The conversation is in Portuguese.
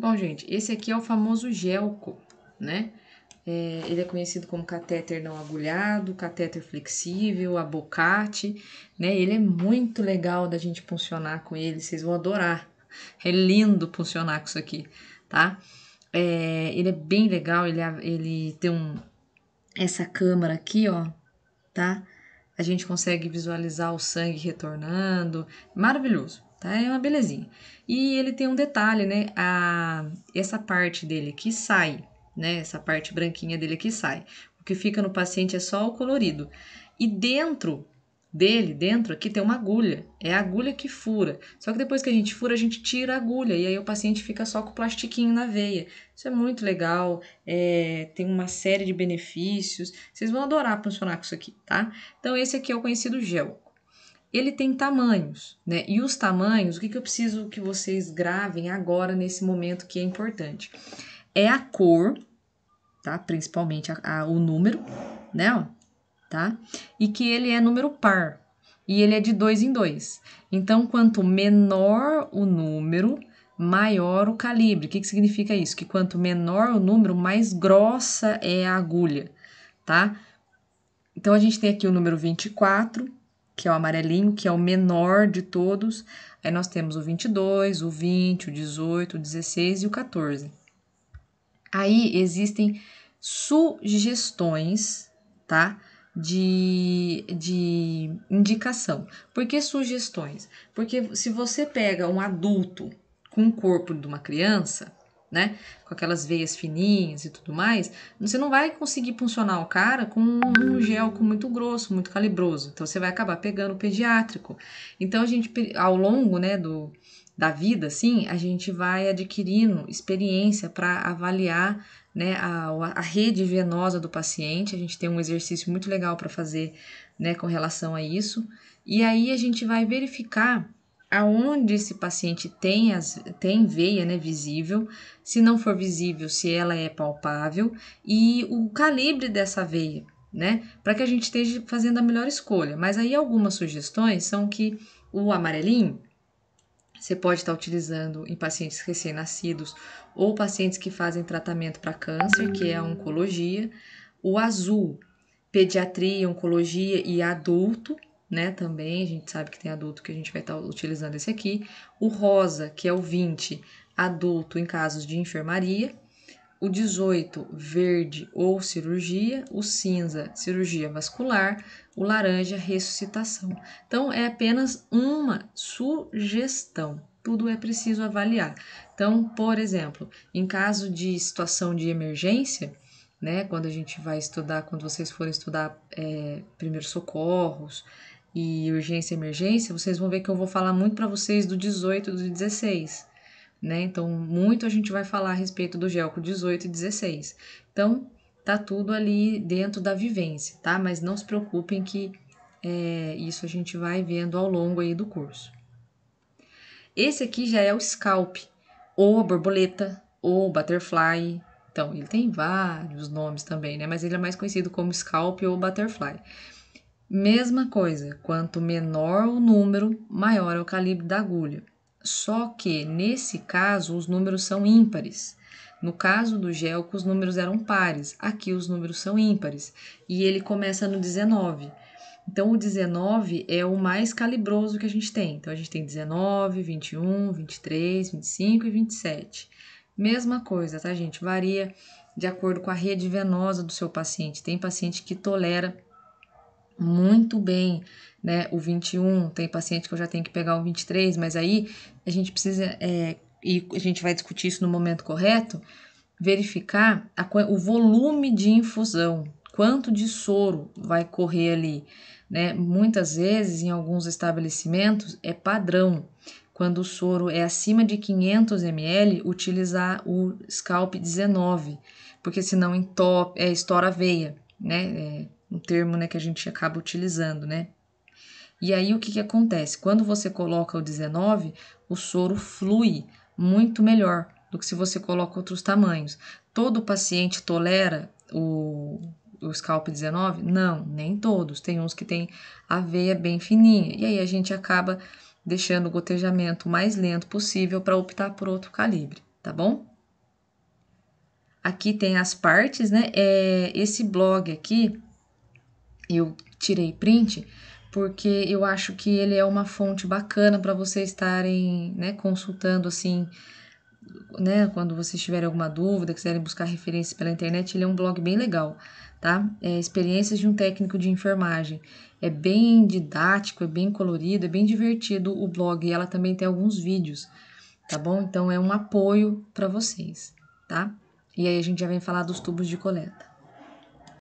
Bom, gente, esse aqui é o famoso gelco, né? É, ele é conhecido como catéter não agulhado, catéter flexível, abocate, né? Ele é muito legal da gente funcionar com ele, vocês vão adorar. É lindo funcionar com isso aqui, tá? É, ele é bem legal, ele, ele tem um... Essa câmara aqui, ó, tá? A gente consegue visualizar o sangue retornando, maravilhoso. Tá? É uma belezinha. E ele tem um detalhe, né? A, essa parte dele que sai, né? Essa parte branquinha dele que sai. O que fica no paciente é só o colorido. E dentro dele, dentro aqui, tem uma agulha. É a agulha que fura. Só que depois que a gente fura, a gente tira a agulha. E aí o paciente fica só com o plastiquinho na veia. Isso é muito legal. É, tem uma série de benefícios. Vocês vão adorar funcionar com isso aqui, tá? Então, esse aqui é o conhecido gel ele tem tamanhos, né? E os tamanhos, o que, que eu preciso que vocês gravem agora nesse momento que é importante? É a cor, tá? Principalmente a, a, o número, né? Ó, tá? E que ele é número par. E ele é de dois em dois. Então, quanto menor o número, maior o calibre. O que, que significa isso? Que quanto menor o número, mais grossa é a agulha, tá? Então, a gente tem aqui o número 24, que é o amarelinho, que é o menor de todos. Aí nós temos o 22, o 20, o 18, o 16 e o 14. Aí existem sugestões, tá? De, de indicação. Por que sugestões? Porque se você pega um adulto com o corpo de uma criança, né? Com aquelas veias fininhas e tudo mais, você não vai conseguir funcionar o cara com um gel com muito grosso, muito calibroso. Então você vai acabar pegando o pediátrico. Então a gente, ao longo, né, do, da vida, assim, a gente vai adquirindo experiência para avaliar né, a, a, rede venosa do paciente. A gente tem um exercício muito legal para fazer né, com relação a isso. E aí a gente vai verificar aonde esse paciente tem, as, tem veia né, visível, se não for visível, se ela é palpável, e o calibre dessa veia, né? Para que a gente esteja fazendo a melhor escolha. Mas aí algumas sugestões são que o amarelinho você pode estar tá utilizando em pacientes recém-nascidos ou pacientes que fazem tratamento para câncer, que é a oncologia. O azul, pediatria, oncologia e adulto, né? Também a gente sabe que tem adulto que a gente vai estar tá utilizando esse aqui. O rosa, que é o 20, adulto em casos de enfermaria. O 18, verde ou cirurgia. O cinza, cirurgia vascular. O laranja, ressuscitação. Então, é apenas uma sugestão. Tudo é preciso avaliar. Então, por exemplo, em caso de situação de emergência, né, quando a gente vai estudar, quando vocês forem estudar é, primeiros socorros, e urgência e emergência, vocês vão ver que eu vou falar muito para vocês do 18 e do 16. Né? Então, muito a gente vai falar a respeito do GELCO 18 e 16. Então, tá tudo ali dentro da vivência, tá? Mas não se preocupem que é, isso a gente vai vendo ao longo aí do curso. Esse aqui já é o scalp, ou a borboleta, ou butterfly. Então, ele tem vários nomes também, né? Mas ele é mais conhecido como scalp ou butterfly. Mesma coisa, quanto menor o número, maior é o calibre da agulha. Só que, nesse caso, os números são ímpares. No caso do Gelco, os números eram pares, aqui os números são ímpares. E ele começa no 19. Então, o 19 é o mais calibroso que a gente tem. Então, a gente tem 19, 21, 23, 25 e 27. Mesma coisa, tá, gente? Varia de acordo com a rede venosa do seu paciente. Tem paciente que tolera muito bem, né? O 21, tem paciente que eu já tenho que pegar o 23, mas aí a gente precisa, é, e a gente vai discutir isso no momento correto, verificar a, o volume de infusão, quanto de soro vai correr ali, né? Muitas vezes, em alguns estabelecimentos, é padrão. Quando o soro é acima de 500 ml, utilizar o Scalp 19, porque senão entope, é, estoura a veia, né? É, um termo né, que a gente acaba utilizando, né? E aí o que, que acontece? Quando você coloca o 19, o soro flui muito melhor do que se você coloca outros tamanhos. Todo paciente tolera o, o scalp 19? Não, nem todos. Tem uns que tem a veia bem fininha. E aí a gente acaba deixando o gotejamento mais lento possível para optar por outro calibre, tá bom? Aqui tem as partes, né? É, esse blog aqui eu tirei print porque eu acho que ele é uma fonte bacana para vocês estarem né, consultando assim, né, quando vocês tiverem alguma dúvida, quiserem buscar referência pela internet, ele é um blog bem legal, tá? É Experiências de um técnico de enfermagem. É bem didático, é bem colorido, é bem divertido o blog e ela também tem alguns vídeos, tá bom? Então é um apoio para vocês, tá? E aí a gente já vem falar dos tubos de coleta.